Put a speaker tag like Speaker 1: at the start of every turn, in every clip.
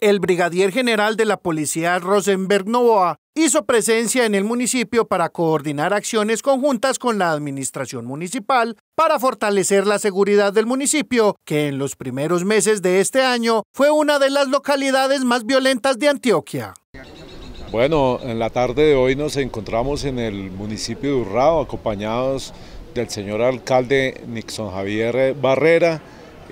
Speaker 1: el brigadier general de la policía Rosenberg Novoa hizo presencia en el municipio para coordinar acciones conjuntas con la administración municipal para fortalecer la seguridad del municipio, que en los primeros meses de este año fue una de las localidades más violentas de Antioquia.
Speaker 2: Bueno, en la tarde de hoy nos encontramos en el municipio de Urrao acompañados del señor alcalde Nixon Javier Barrera,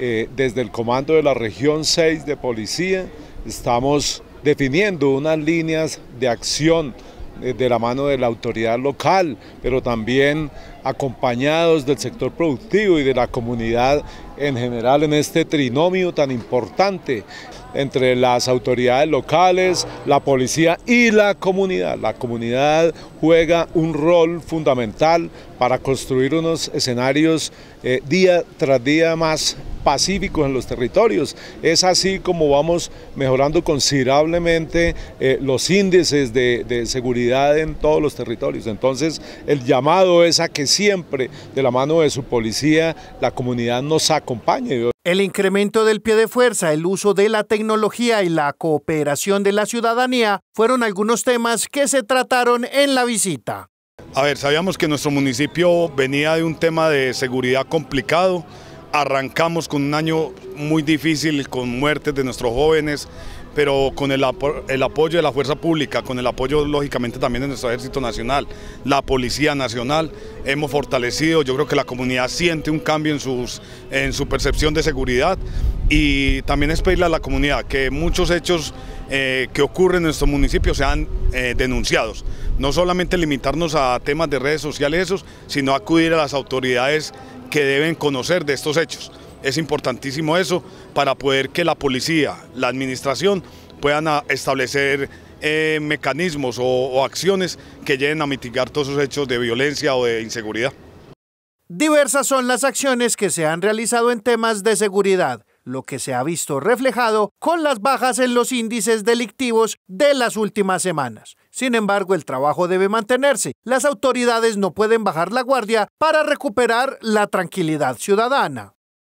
Speaker 2: eh, desde el comando de la región 6 de policía, Estamos definiendo unas líneas de acción eh, de la mano de la autoridad local, pero también acompañados del sector productivo y de la comunidad en general en este trinomio tan importante entre las autoridades locales, la policía y la comunidad. La comunidad juega un rol fundamental para construir unos escenarios eh, día tras día más pacíficos en los territorios. Es así como vamos mejorando considerablemente eh, los índices de, seguridad en todos los territorios. Entonces el llamado es a que siempre de la mano de su policía la
Speaker 1: comunidad nos acompañe. El incremento del pie de fuerza, el uso de la tecnología y la cooperación de la ciudadanía fueron algunos temas que se trataron en la visita.
Speaker 3: A ver, sabíamos que nuestro municipio venía de un tema de seguridad complicado, Arrancamos con un año muy difícil, con muertes de nuestros jóvenes, pero con el, apoyo de la fuerza pública, con el apoyo lógicamente también de nuestro ejército nacional, la Policía Nacional, hemos fortalecido, yo creo que la comunidad siente un cambio en, su percepción de seguridad y también es pedirle a la comunidad que muchos hechos eh, que ocurren en nuestro municipio sean eh, denunciados. No solamente limitarnos a temas de redes sociales, esos, sino acudir a las autoridades que deben conocer de estos hechos. Es importantísimo eso para poder que la policía, la administración puedan establecer eh, mecanismos o, o acciones que lleguen a mitigar todos esos hechos de violencia o de inseguridad.
Speaker 1: Diversas son las acciones que se han realizado en temas de seguridad lo que se ha visto reflejado con las bajas en los índices delictivos de las últimas semanas. Sin embargo, el trabajo debe mantenerse. Las autoridades no pueden bajar la guardia para recuperar la tranquilidad ciudadana.